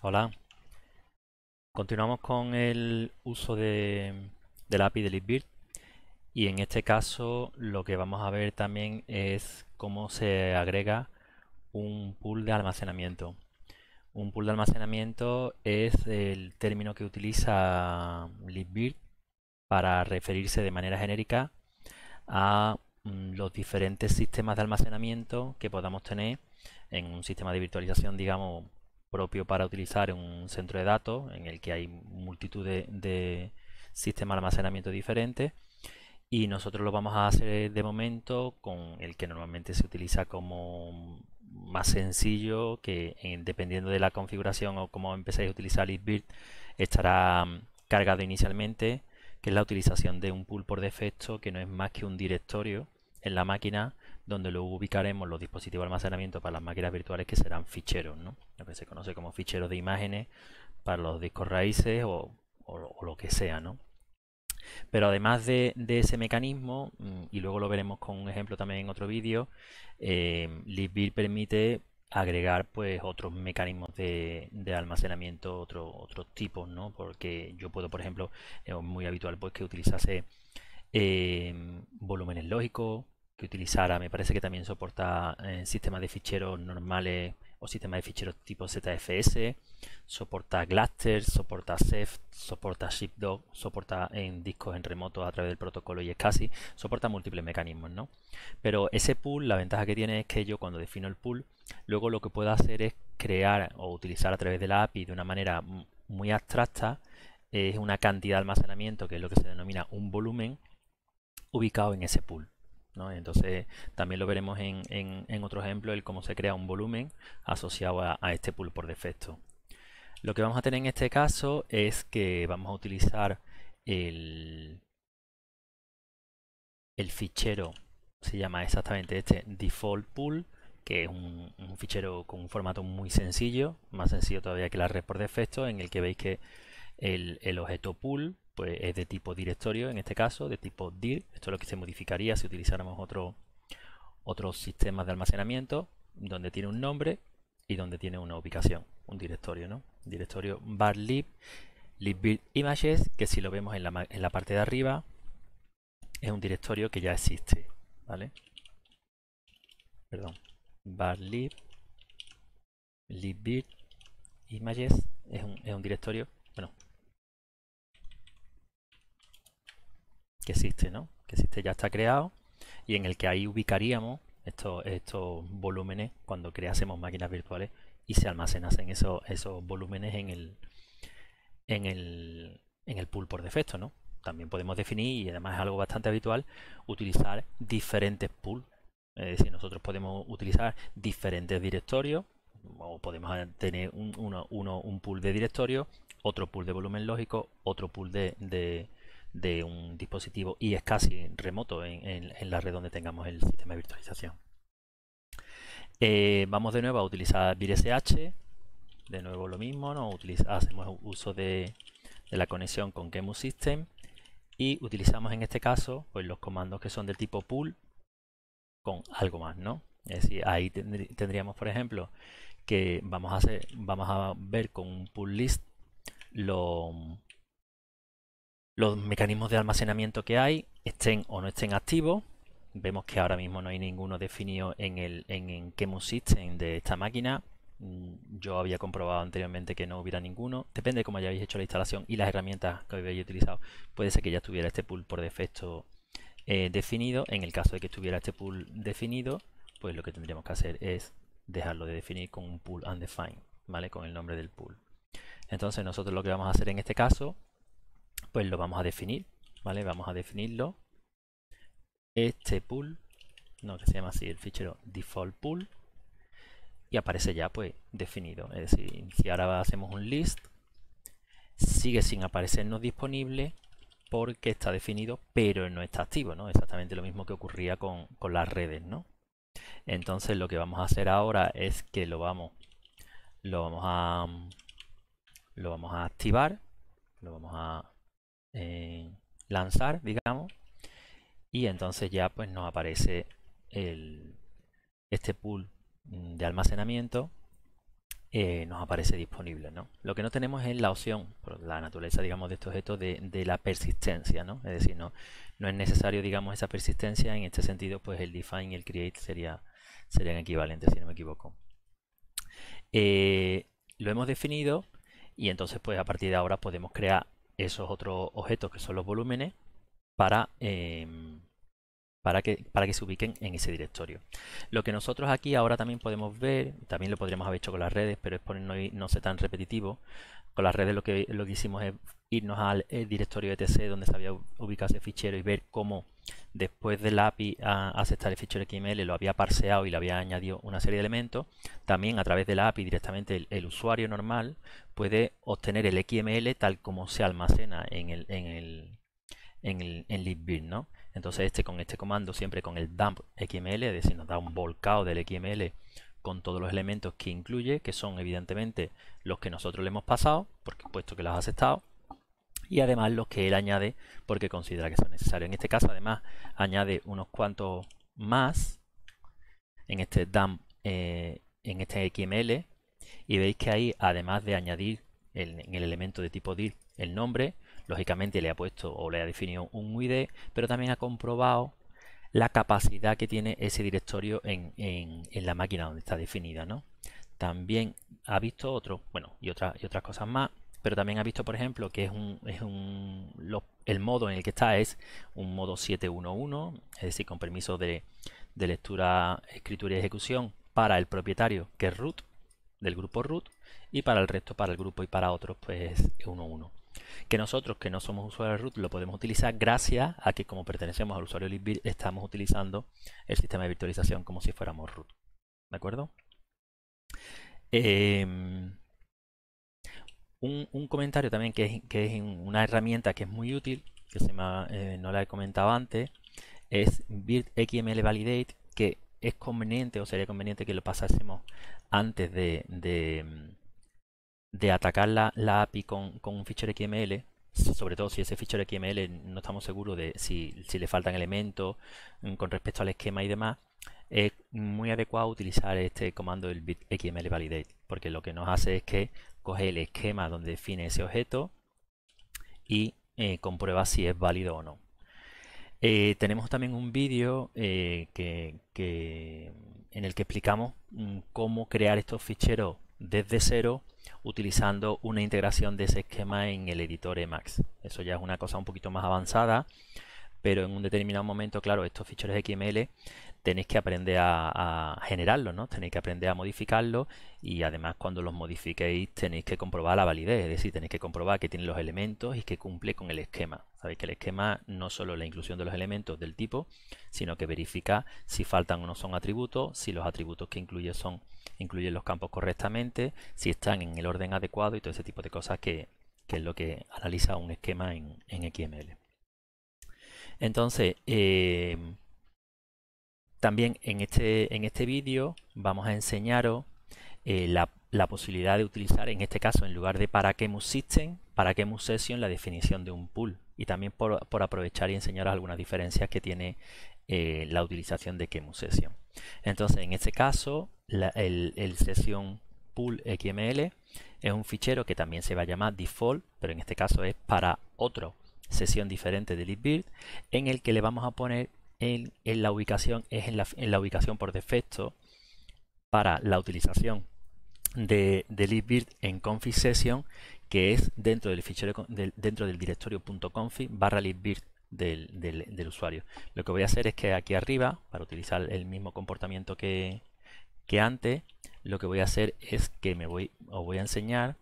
Hola. Continuamos con el uso de, del API de libvirt y en este caso lo que vamos a ver también es cómo se agrega un pool de almacenamiento. Un pool de almacenamiento es el término que utiliza Libvirt para referirse de manera genérica a mm, los diferentes sistemas de almacenamiento que podamos tener en un sistema de virtualización, digamos, propio para utilizar un centro de datos en el que hay multitud de, sistemas de almacenamiento diferentes y nosotros lo vamos a hacer de momento con el que normalmente se utiliza como más sencillo que dependiendo de la configuración o cómo empecéis a utilizar build estará mm, cargado inicialmente que es la utilización de un pool por defecto que no es más que un directorio en la máquina donde luego ubicaremos los dispositivos de almacenamiento para las máquinas virtuales que serán ficheros, lo que se conoce como ficheros de imágenes para los discos raíces o, lo que sea. Pero además de, ese mecanismo, mm, y luego lo veremos con un ejemplo también en otro vídeo, eh, permite agregar pues otros mecanismos de, almacenamiento, otros tipos, ¿no? Porque yo puedo, por ejemplo, es eh, muy habitual pues que utilizase eh, volúmenes lógicos, que utilizara. Me parece que también soporta eh, sistemas de ficheros normales o sistemas de ficheros tipo ZFS, soporta Glaster, soporta Ceph, soporta Shipdog, soporta en discos en remoto a través del protocolo y casi soporta múltiples mecanismos, ¿no? Pero ese pool, la ventaja que tiene es que yo cuando defino el pool, luego lo que puedo hacer es crear o utilizar a través de la API de una manera muy abstracta es una cantidad de almacenamiento que es lo que se denomina un volumen ubicado en ese pool. Entonces también lo veremos en, otro ejemplo, el cómo se crea un volumen asociado a, este pool por defecto. Lo que vamos a tener en este caso es que vamos a utilizar el, fichero, se llama exactamente este default pool, que es un, fichero con un formato muy sencillo, más sencillo todavía que la red por defecto, en el que veis que el objeto pool pues es de tipo directorio, en este caso, de tipo dir. Esto es lo que se modificaría si utilizáramos otro, otros sistema de almacenamiento, donde tiene un nombre y donde tiene una ubicación, un directorio, ¿no? Directorio barlib, lib, images, que si lo vemos en la, en la parte de arriba, es un directorio que ya existe, ¿vale? Perdón, bar lib, images, es un, es un directorio que existe, ¿no? Que existe, ya está creado y en el que ahí ubicaríamos estos, estos volúmenes cuando creásemos máquinas virtuales y se almacenasen esos, esos volúmenes en el, en, el, en el pool por defecto, ¿no? También podemos definir, y además es algo bastante habitual, utilizar diferentes pools. Es decir, nosotros podemos utilizar diferentes directorios o podemos tener un, uno, uno, un pool de directorios, otro pool de volumen lógico, otro pool de, de un dispositivo y es casi remoto en, la red donde tengamos el sistema de virtualización. Eh, vamos de nuevo a utilizar VirSH, de nuevo lo mismo, ¿no? Utiliza, hacemos uso de, la conexión con gemusystem System y utilizamos en este caso pues, los comandos que son del tipo pool con algo más, ¿no? Es decir, ahí tendríamos, por ejemplo, que vamos a hacer, vamos a ver con un pull list lo, los mecanismos de almacenamiento que hay estén o no estén activos. Vemos que ahora mismo no hay ninguno definido en el en, de esta máquina. Mm, yo había comprobado anteriormente que no hubiera ninguno. Depende de cómo hayáis hecho la instalación y las herramientas que habéis utilizado. Puede ser que ya estuviera este pool por defecto eh, definido. En el caso de que estuviera este pool definido, pues lo que tendríamos que hacer es dejarlo de definir con un pool undefined, ¿vale? Con el nombre del pool. Entonces nosotros lo que vamos a hacer en este caso pues lo vamos a definir, ¿vale? Vamos a definirlo. Este pool, no, que se llama así el fichero default pool. Y aparece ya, pues, definido. Es decir, si ahora hacemos un list, sigue sin aparecernos disponible porque está definido, pero no está activo, ¿no? Exactamente lo mismo que ocurría con, con las redes, ¿no? Entonces lo que vamos a hacer ahora es que lo vamos, lo vamos a, lo vamos a activar, lo vamos a eh, lanzar, digamos. Y entonces ya pues nos aparece este pool de almacenamiento eh, nos aparece disponible. ¿no? Lo que no tenemos es la opción, por la naturaleza digamos, de estos objetos de, la persistencia. ¿no? Es decir, no, es necesario digamos, esa persistencia. En este sentido, pues el define y el create sería, serían equivalentes, si no me equivoco. Eh, lo hemos definido y entonces pues a partir de ahora podemos crear esos otros objetos que son los volúmenes para, em, para, que, para que se ubiquen en ese directorio. Lo que nosotros aquí ahora también podemos ver, también lo podríamos haber hecho con las redes, pero es por no, no tan repetitivo, con las redes lo que, lo que hicimos es irnos al eh, directorio etc donde se había ubicado ese fichero y ver cómo después del API aceptar el fichero XML lo había parseado y le había añadido una serie de elementos. También a través del API directamente el, usuario normal puede obtener el XML tal como se almacena en el, en el, en el en ¿no? Entonces este con este comando, siempre con el dump XML, es decir, nos da un volcado del XML con todos los elementos que incluye, que son evidentemente los que nosotros le hemos pasado, porque puesto que los ha aceptado, y además los que él añade porque considera que son necesarios. En este caso, además, añade unos cuantos más en este dump, eh, en este XML, y veis que ahí, además de añadir en el elemento de tipo dir el nombre, lógicamente le ha puesto o le ha definido un UID, pero también ha comprobado la capacidad que tiene ese directorio en, en, la máquina donde está definida. ¿no? También ha visto otro, bueno, y, otra, y otras cosas más, pero también ha visto, por ejemplo, que es un, es un el modo en el que está es un modo 711, es decir, con permiso de, de lectura, escritura y ejecución para el propietario, que es root, del grupo root, y para el resto, para el grupo y para otros, pues 1.1 que nosotros que no somos usuarios de root lo podemos utilizar gracias a que como pertenecemos al usuario libvirt estamos utilizando el sistema de virtualización como si fuéramos root. ¿De acuerdo? Em, un, comentario también que es, que es, una herramienta que es muy útil, que se me eh, no la he comentado antes, es xml validate, que es conveniente o sería conveniente que lo pasásemos antes de de atacar la, API con, un fichero XML, sobre todo si ese fichero XML no estamos seguros de si, le faltan elementos mm, con respecto al esquema y demás, es muy adecuado utilizar este comando del XML validate, porque lo que nos hace es que coge el esquema donde define ese objeto y eh, comprueba si es válido o no. Eh, tenemos también un vídeo eh, que, en el que explicamos mm, cómo crear estos ficheros desde cero utilizando una integración de ese esquema en el editor Emacs. Eso ya es una cosa un poquito más avanzada, pero en un determinado momento, claro, estos ficheros XML tenéis que aprender a, generarlos, ¿no? Tenéis que aprender a modificarlos y además cuando los modifiquéis tenéis que comprobar la validez, es decir, tenéis que comprobar que tiene los elementos y que cumple con el esquema. Sabéis que el esquema no solo la inclusión de los elementos del tipo, sino que verifica si faltan o no son atributos, si los atributos que incluye son incluyen los campos correctamente, si están en el orden adecuado y todo ese tipo de cosas que, es lo que analiza un esquema en, XML. Entonces, eh, también en este, en este vídeo vamos a enseñaros eh, la, posibilidad de utilizar, en este caso, en lugar de para qué System, para qué Session, la definición de un pool. Y también por, aprovechar y enseñaros algunas diferencias que tiene eh, la utilización de que Session. Entonces, en este caso, la, el, sesión pool XML es un fichero que también se va a llamar default, pero en este caso es para otra sesión diferente de libvirt en el que le vamos a poner en, la ubicación, es en la, ubicación por defecto para la utilización de, de en config session, que es dentro del fichero del, dentro del directorio.config barra libvirt del, usuario. Lo que voy a hacer es que aquí arriba, para utilizar el mismo comportamiento que, que antes lo que voy a hacer es que me voy, os voy a enseñar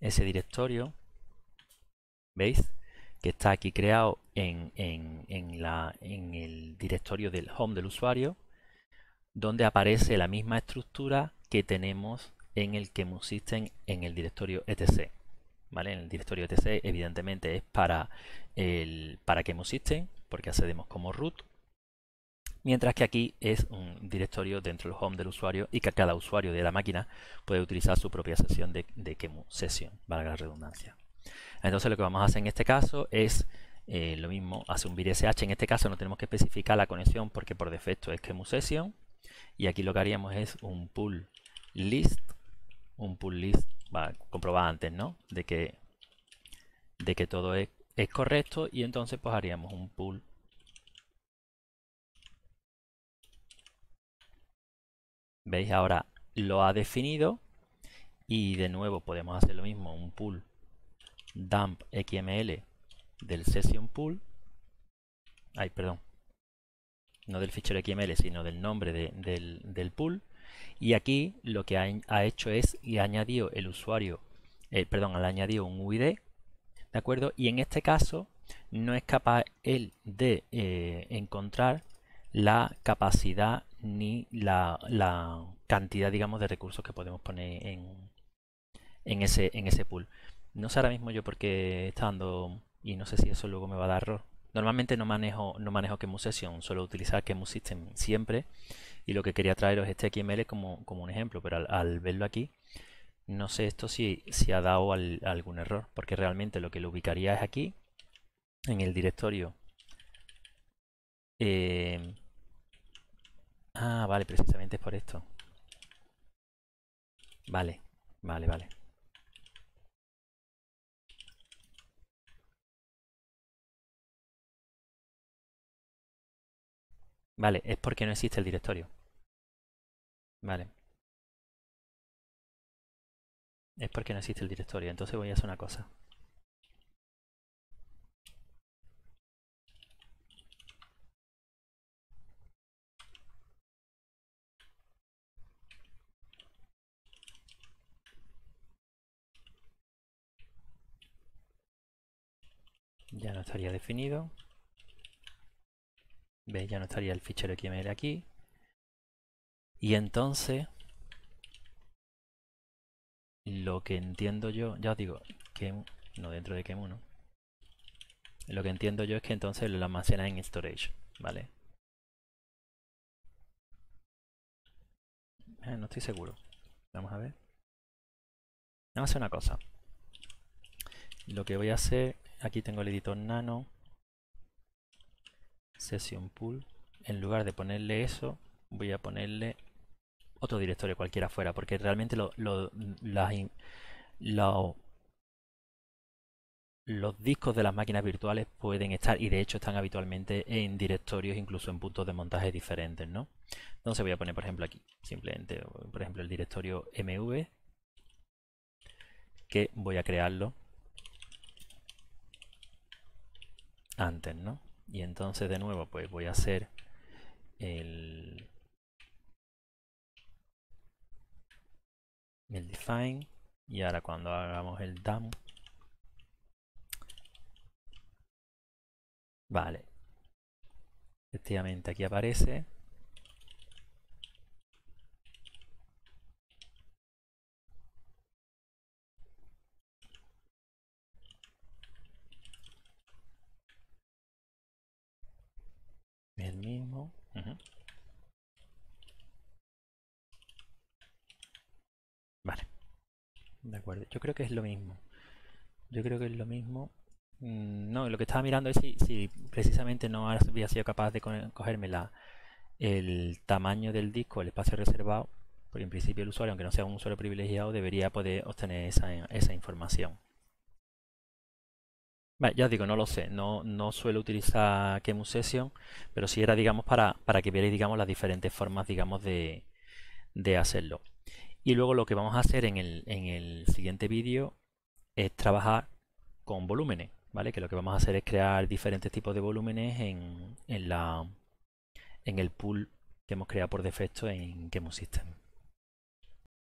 ese directorio, ¿veis? Que está aquí creado en, la, en el directorio del home del usuario, donde aparece la misma estructura que tenemos en el que existen en el directorio etc. ¿Vale? En el directorio etc evidentemente es para, el, para que porque accedemos como root, Mientras que aquí es un directorio dentro del home del usuario y que cada usuario de la máquina puede utilizar su propia sesión de, de Kemu sesión, valga la redundancia. Entonces lo que vamos a hacer en este caso es eh, lo mismo, hace un vsh. en este caso no tenemos que especificar la conexión porque por defecto es Kemu Session, y aquí lo que haríamos es un pull list, un pull list, comprobado antes, ¿no? De que, de que todo es, correcto y entonces pues haríamos un pull ¿Veis? Ahora lo ha definido y de nuevo podemos hacer lo mismo, un pool dump xml del session pool. Ay, perdón. No del fichero XML, sino del nombre del, del, pool. Y aquí lo que ha, hecho es y ha añadido el usuario, eh, perdón, le ha añadido un UID, ¿de acuerdo? Y en este caso no es capaz él de eh, encontrar la capacidad ni la, cantidad, digamos, de recursos que podemos poner en, en, ese, en ese pool. No sé ahora mismo yo porque está dando, y no sé si eso luego me va a dar error. Normalmente no manejo, no manejo Kemu Session, solo utilizar Kemu System siempre. Y lo que quería traeros es este XML como, como un ejemplo, pero al, verlo aquí, no sé esto si, si ha dado algún error, porque realmente lo que lo ubicaría es aquí, en el directorio eh, Ah, vale, precisamente es por esto. Vale, vale, vale. Vale, es porque no existe el directorio. Vale. Es porque no existe el directorio. Entonces voy a hacer una cosa. ya no estaría definido. veis Ya no estaría el fichero XML aquí. Y entonces, lo que entiendo yo, ya os digo, no dentro de Kemu, ¿no? Lo que entiendo yo es que entonces lo almacena en storage, ¿vale? Eh, no estoy seguro. Vamos a ver. Vamos a hacer una cosa. Lo que voy a hacer Aquí tengo el editor nano, session pool. En lugar de ponerle eso, voy a ponerle otro directorio cualquiera fuera, porque realmente los discos de las máquinas virtuales pueden estar, y de hecho están habitualmente en directorios, incluso en puntos de montaje diferentes, ¿no? Entonces voy a poner, por ejemplo, aquí, simplemente, por ejemplo, el directorio mv, que voy a crearlo antes, ¿no? Y entonces de nuevo, pues voy a hacer el, el define y ahora cuando hagamos el dump vale efectivamente aquí aparece mismo. Vale. De acuerdo. Yo creo que es lo mismo. Yo creo que es lo mismo. Mm, no, lo que estaba mirando es si, precisamente no había sido capaz de cogerme la, el tamaño del disco, el espacio reservado. Porque en principio el usuario, aunque no sea un usuario privilegiado, debería poder obtener esa, esa información ya os digo, no lo sé, no, no suelo utilizar Kemu Session, pero sí era, digamos, para, para que vierais, digamos, las diferentes formas, digamos, de, hacerlo. Y luego lo que vamos a hacer en el, siguiente vídeo es trabajar con volúmenes, ¿vale? Que lo que vamos a hacer es crear diferentes tipos de volúmenes en, la, en el pool que hemos creado por defecto en Kemu System.